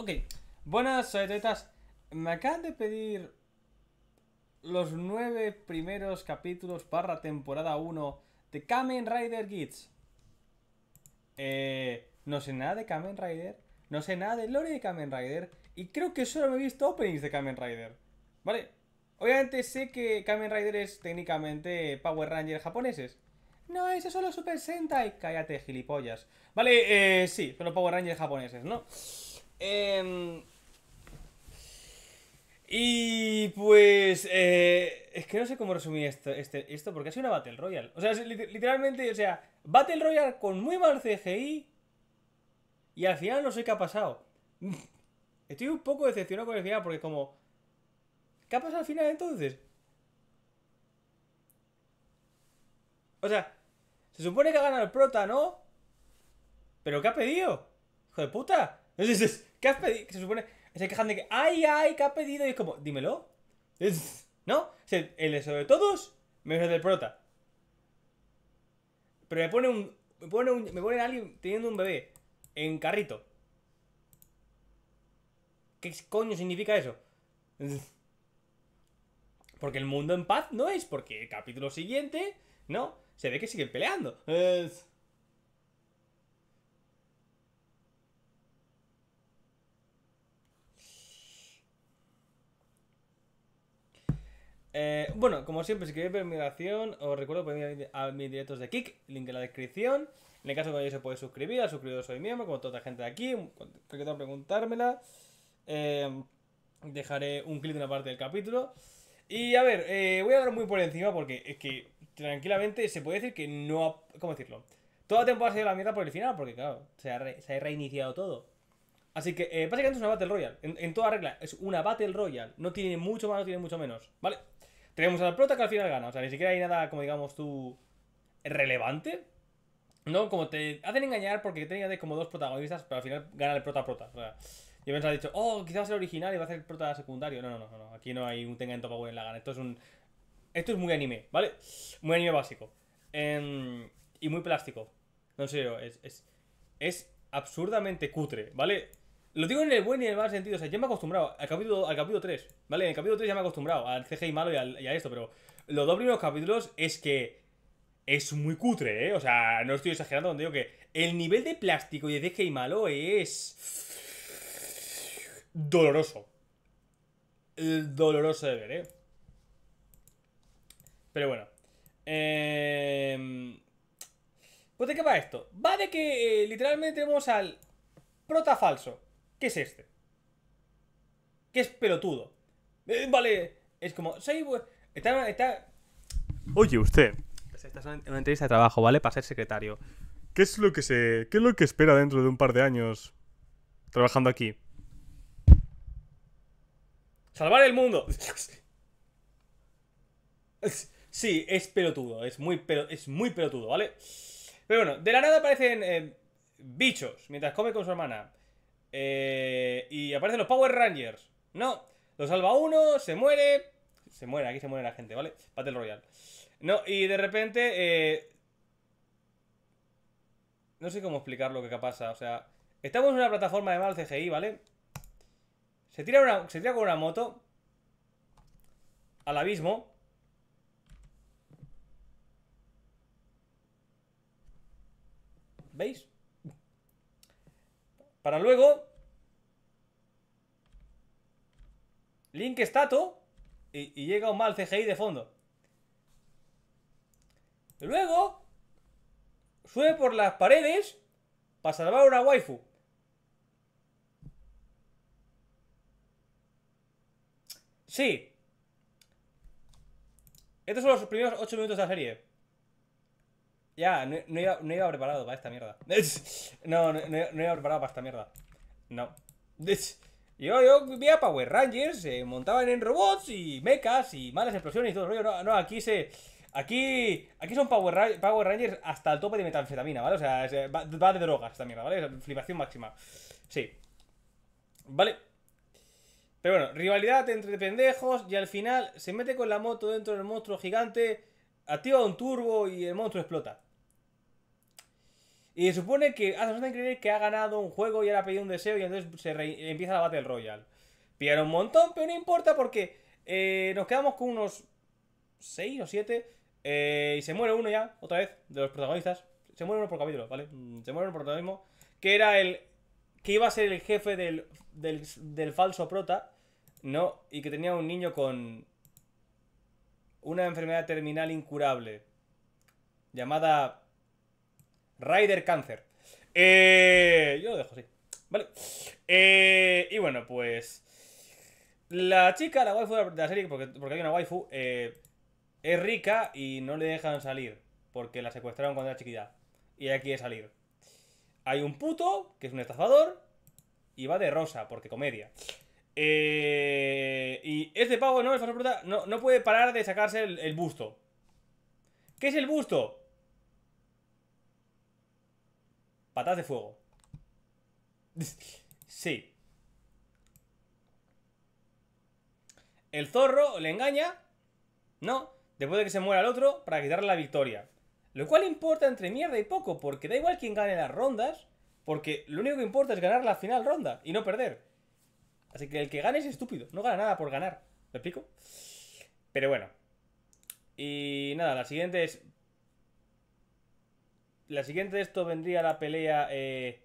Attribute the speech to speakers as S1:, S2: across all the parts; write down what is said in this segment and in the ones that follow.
S1: Ok, buenas tetas. Me acaban de pedir los nueve primeros capítulos barra temporada 1 de Kamen Rider Kids. Eh, no sé nada de Kamen Rider, no sé nada de lore de Kamen Rider y creo que solo he visto openings de Kamen Rider. Vale, obviamente sé que Kamen Rider es técnicamente Power Ranger japoneses. No, eso solo Super Sentai. Cállate, gilipollas. Vale, eh, sí, pero Power Rangers japoneses, ¿no? Em, y pues. Eh, es que no sé cómo resumir esto, este, esto, porque ha sido una Battle Royale. O sea, literalmente, o sea, Battle Royale con muy mal CGI. Y al final no sé qué ha pasado. Estoy un poco decepcionado con el final, porque como. ¿Qué ha pasado al final entonces? O sea, se supone que ha ganado el prota, ¿no? ¿Pero qué ha pedido? ¡Hijo de puta! ¿qué has pedido? se supone, se quejan de que, ay, ay, ¿qué has pedido? Y es como, dímelo. ¿No? el sobre todos, menos el del prota. Pero me pone un, me pone un, me pone alguien teniendo un bebé en carrito. ¿Qué coño significa eso? Porque el mundo en paz no es, porque el capítulo siguiente, ¿no? Se ve que siguen peleando. Es... Eh, bueno, como siempre, si queréis ver mi reacción, os recuerdo que ir a mis directos de Kik, link en la descripción. En el caso de que se puede suscribir, al suscribiros soy miembro, como toda la gente de aquí, cualquier preguntármela. Eh, dejaré un clic de una parte del capítulo. Y a ver, eh, voy a hablar muy por encima porque es que tranquilamente se puede decir que no ha, ¿Cómo decirlo? Todo la temporada ha sido la mierda por el final, porque claro, se ha, reiniciado todo. Así que básicamente es una Battle Royale, en, en, toda regla. Es una Battle Royale, no tiene mucho más, no tiene mucho menos, ¿vale? Tenemos al prota que al final gana. O sea, ni siquiera hay nada, como digamos tú, relevante. No, como te hacen engañar porque tenía de como dos protagonistas, pero al final gana el prota-prota. O sea, yo pensaba, dicho, oh, quizás el original y va a ser el prota secundario. No, no, no, no. Aquí no hay un en Topa en la gana. Esto es un. Esto es muy anime, ¿vale? Muy anime básico. Em, y muy plástico. No, sé, es, es, es absurdamente cutre, ¿vale? Lo digo en el buen y en el mal sentido. O sea, yo me he acostumbrado al capítulo, al capítulo 3, ¿vale? En el capítulo 3 ya me he acostumbrado al CGI malo y, a esto, pero los dos primeros capítulos es que es muy cutre, ¿eh? O sea, no estoy exagerando cuando digo que el nivel de plástico y de CGI malo es. doloroso. Doloroso de ver, ¿eh? Pero bueno. Eh... Pues de qué va esto? Va de que eh, literalmente vamos al prota falso. ¿Qué es este? ¿Qué es pelotudo? Eh, vale, es como, Está, Oye, usted. Estás en una entrevista de trabajo, ¿vale? Para ser secretario. ¿Qué es lo que se... es lo que espera dentro de un par de años trabajando aquí? Salvar el mundo. Sí, es pelotudo, es muy, es muy pelotudo, ¿vale? Pero bueno, de la nada aparecen eh, bichos mientras come con su hermana. Eh, y aparecen los Power Rangers. No, lo salva uno, se muere. Se muere, aquí se muere la gente, ¿vale? Battle Royale. No, y de repente. Eh, no sé cómo explicar lo que pasa. O sea, estamos en una plataforma de mal CGI, ¿vale? Se tira, una, se tira con una moto al abismo. ¿Veis? Para luego... Link estato y, y llega un mal CGI de fondo. Luego... Sube por las paredes para salvar una waifu. Sí. Estos son los primeros 8 minutos de la serie. Ya, no, iba, preparado para esta mierda. No, no, iba preparado para esta mierda. No. Yo, yo Power Rangers, se eh, montaban en robots y mechas y malas explosiones y todo el rollo. No, aquí se. Aquí. Aquí son Power, Power Rangers hasta el tope de metanfetamina, ¿vale? O sea, va, de drogas esta mierda, ¿vale? flipación máxima. Sí. Vale. Pero bueno, rivalidad entre pendejos y al final se mete con la moto dentro del monstruo gigante, activa un turbo y el monstruo explota. Y se supone que hace ah, bastante que ha ganado un juego y ahora ha pedido un deseo y entonces se empieza la Battle Royale. Pillaron un montón, pero no importa porque eh, nos quedamos con unos 6 o 7 eh, y se muere uno ya, otra vez, de los protagonistas. Se muere uno por capítulo, ¿vale? Mm, se muere uno por protagonismo. Que era el... Que iba a ser el jefe del, del, del falso prota, ¿no? Y que tenía un niño con... Una enfermedad terminal incurable. Llamada Rider Cáncer. Eh, yo lo dejo así. Vale. Eh, y bueno, pues. La chica, la waifu de la serie, porque, hay una waifu, eh, es rica y no le dejan salir. Porque la secuestraron cuando era chiquita. Y ella quiere salir. Hay un puto, que es un estafador, y va de rosa, porque comedia. y este pavo, ¿no? es no, no puede parar de sacarse el, el busto. ¿Qué es el busto? Patas de fuego. sí. El zorro le engaña. No. Después de que se muera el otro, para quitarle la victoria. Lo cual importa entre mierda y poco, porque da igual quién gane las rondas, porque lo único que importa es ganar la final ronda y no perder. Así que el que gane es estúpido, no gana nada por ganar. ¿Me explico? Pero bueno. Y nada, la siguiente es la siguiente de esto vendría la pelea. Eh,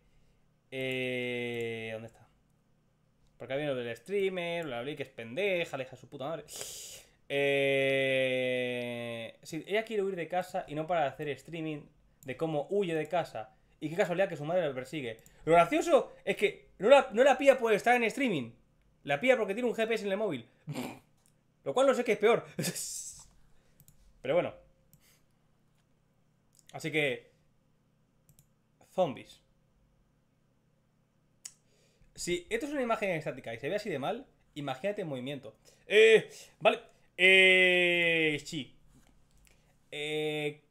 S1: eh, ¿Dónde está? Porque ha lo del streamer, la que es pendeja, aleja su puta madre. Eh, ella quiere huir de casa y no para hacer streaming de cómo huye de casa. Y qué casualidad que su madre la persigue. Lo gracioso es que no la, no la pilla por estar en streaming. La pilla porque tiene un GPS en el móvil. Lo cual no sé qué es peor. Pero bueno. Así que Zombies. Si esto es una imagen estática y se ve así de mal, imagínate en movimiento. Eh, vale. Eh, sí. Eh,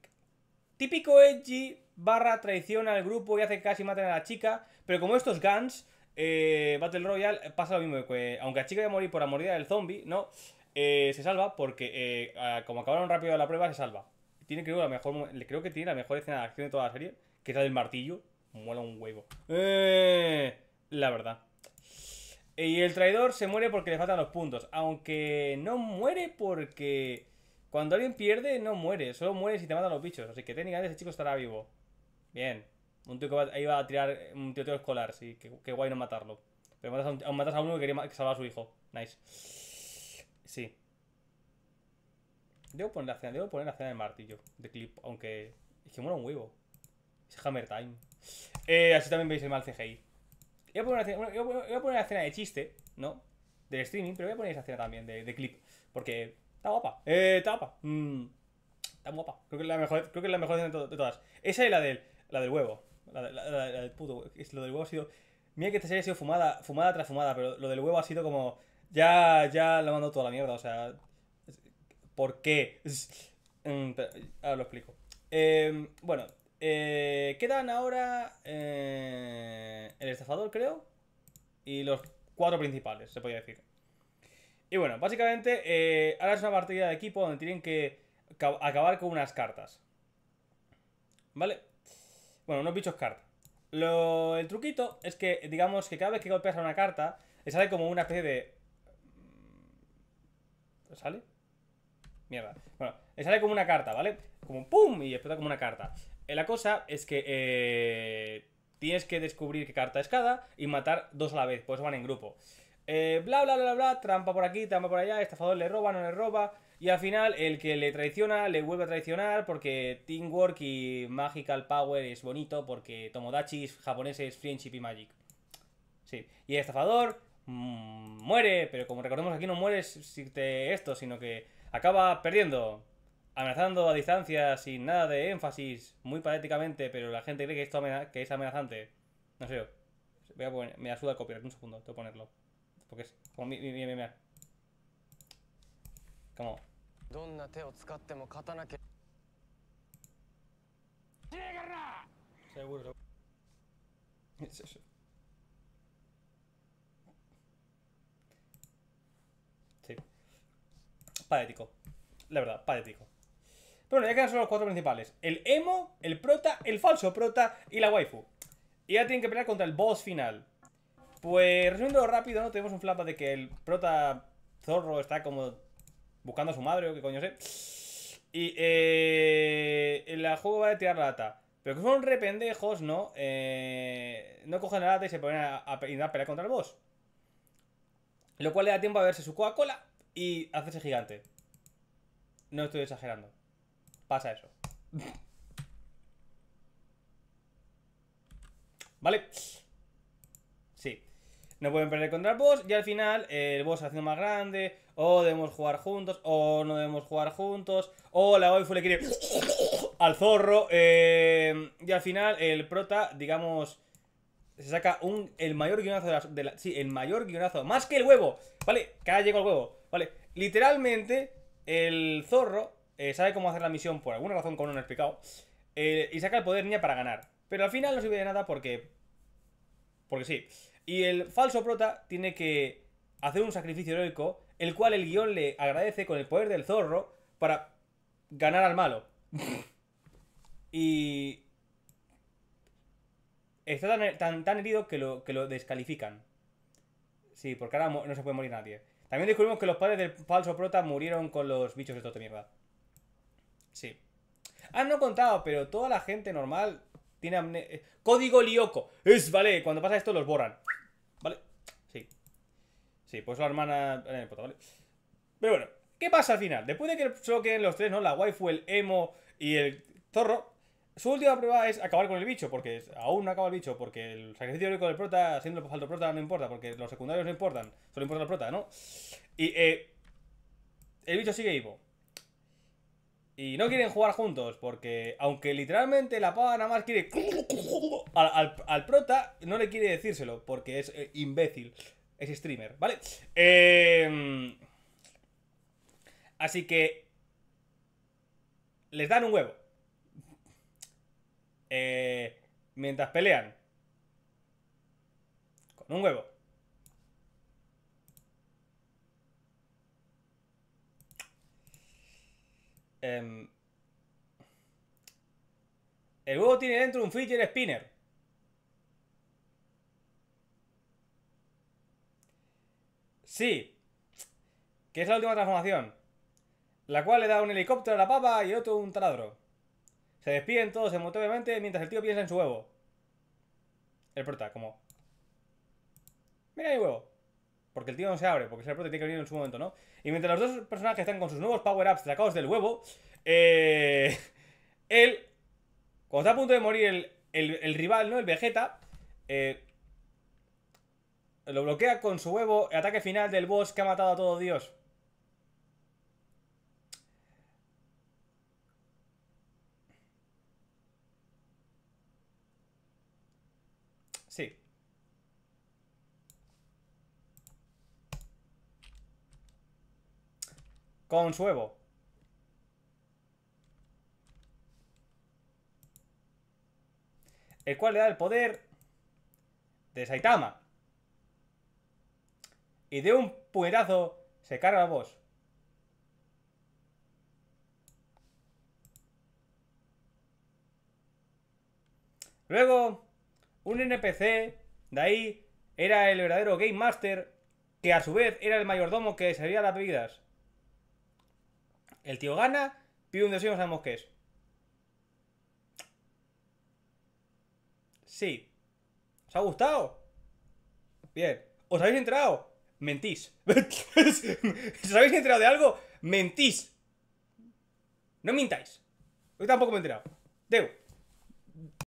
S1: típico Edgy barra traición al grupo y hace casi maten a la chica. Pero como estos Guns, eh, Battle Royale, eh, pasa lo mismo. aunque la chica vaya a morir por la mordida del zombie, ¿no? se salva porque, como acabaron rápido la prueba, se salva. Tiene, creo, la mejor, creo que tiene la mejor escena de acción de toda la serie que era el martillo, mola un huevo. Eh, la verdad. Y el traidor se muere porque le faltan los puntos. Aunque no muere porque... Cuando alguien pierde, no muere. Solo muere si te matan los bichos. Así que técnicamente ese chico estará vivo. Bien. Un tío que iba a tirar un tío, escolar. Sí, qué guay no matarlo. Pero matas a, uno que quería salvar a su hijo. Nice. Sí. Debo poner la cena, debo poner la el martillo. De clip, aunque... Es que muera un huevo. Hammer Time. Eh, así también veis el mal CGI. Voy a, poner una, escena, voy a poner una escena de chiste, ¿no? Del streaming, pero voy a poner esa escena también de, clip. Porque está guapa. Eh, está guapa. Mmm está guapa. Creo que es la mejor, creo que la mejor de, todas. Esa es la del, la del huevo. La, la, del puto es, Lo del huevo ha sido. Mira que esta serie ha sido fumada, fumada tras fumada, pero lo del huevo ha sido como. Ya, ya la mandado toda la mierda, o sea. ¿Por qué? Mm, ahora lo explico. Eh, bueno, eh, quedan ahora eh, el estafador, creo, y los cuatro principales, se podría decir. Y bueno, básicamente eh, ahora es una partida de equipo donde tienen que acabar con unas cartas. ¿Vale? Bueno, unos bichos cartas. el truquito es que, digamos, que cada vez que golpeas a una carta, le sale como una especie de... Mm, ¿Sale? Mierda. Bueno, le sale como una carta, ¿vale? Como pum y explota como una carta. Eh, la cosa es que eh, tienes que descubrir qué carta es cada y matar dos a la vez, pues van en grupo. Eh, bla, bla, bla, bla, trampa por aquí, trampa por allá, estafador le roba, no le roba. Y al final, el que le traiciona, le vuelve a traicionar porque Teamwork y Magical Power es bonito porque Tomodachi japoneses, Friendship y Magic. Sí. Y el estafador mm, muere, pero como recordemos aquí no muere si esto, sino que acaba perdiendo amenazando a distancia, sin nada de énfasis, muy patéticamente, pero la gente cree que esto que es amenazante. No sé Voy a me ayuda a copiar, un segundo, tengo que ponerlo. Porque es como mi, mi, mi, Como. Seguro, Sí. Patético. La verdad, patético bueno, ya quedan solo los cuatro principales. El emo, el prota, el falso prota y la waifu. Y ya tienen que pelear contra el boss final. Pues resumiendo rápido, ¿no? Tenemos un flapa de que el prota zorro está como buscando a su madre o qué coño sé. Y eh, la juego va a tirar la lata. Pero que son re pendejos, ¿no? Eh, no cogen la lata y se ponen a, a, pelear contra el boss. Lo cual le da tiempo a verse su Coca-Cola y hacerse gigante. No estoy exagerando pasa eso. ¿Vale? Sí. No pueden perder contra el boss. Y al final, el boss se haciendo más grande. O debemos jugar juntos. O no debemos jugar juntos. O la waifu le quiere. al zorro. Eh, y al final, el prota, digamos. Se saca un, el mayor guionazo de la, Sí, el mayor guionazo. Más que el huevo. ¿Vale? Cada llegó el huevo. ¿Vale? Literalmente, el zorro eh, sabe cómo hacer la misión por alguna razón con un explicado, eh, y saca el poder niña para ganar. Pero al final no sirve de nada porque... Porque sí. Y el falso prota tiene que hacer un sacrificio heroico, el cual el guión le agradece con el poder del zorro para ganar al malo. y... Está tan, tan, herido que lo, que lo descalifican. Sí, porque ahora no se puede morir nadie. También descubrimos que los padres del falso prota murieron con los bichos de de mierda. Sí. Ah, no contado, pero toda la gente normal tiene eh, Código Lioco. Es, vale, cuando pasa esto los borran. ¿Vale? Sí. Sí, pues la hermana... Pero bueno, ¿qué pasa al final? Después de que solo queden los tres, ¿no? La waifu, el emo y el zorro. Su última prueba es acabar con el bicho, porque aún no acaba el bicho, porque el sacrificio heroico del prota, haciendo el falto prota, no importa, porque los secundarios no importan, solo importa el prota, ¿no? Y eh, el bicho sigue vivo. Y no quieren jugar juntos, porque aunque literalmente la pava nada más quiere... Al, prota no le quiere decírselo, porque es eh, imbécil. Es streamer, ¿vale? Em, así que... Les dan un huevo. Eh, mientras pelean. Con un huevo. Em, el huevo tiene dentro un feature spinner. Sí. Que es la última transformación. La cual le da un helicóptero a la papa y otro un taladro. Se despiden todos emotivamente mientras el tío piensa en su huevo. El prota, como... Mira mi huevo porque el tío no se abre, porque Celebrate tiene que venir en su momento, ¿no? Y mientras los dos personajes están con sus nuevos power-ups sacados del huevo, eh, él, cuando está a punto de morir el, rival, ¿no? El Vegeta, eh, lo bloquea con su huevo, el ataque final del boss que ha matado a todo Dios. Con suevo. El cual le da el poder de Saitama. Y de un puñetazo se carga la voz. Luego, un NPC de ahí era el verdadero Game Master, que a su vez era el mayordomo que servía las bebidas. El tío gana, pide un deseo y no sabemos qué es. Sí. ¿Os ha gustado? Bien. ¿Os habéis enterado? Mentís. ¿Os habéis enterado de algo? Mentís. No mintáis. Yo tampoco me he enterado. Debo.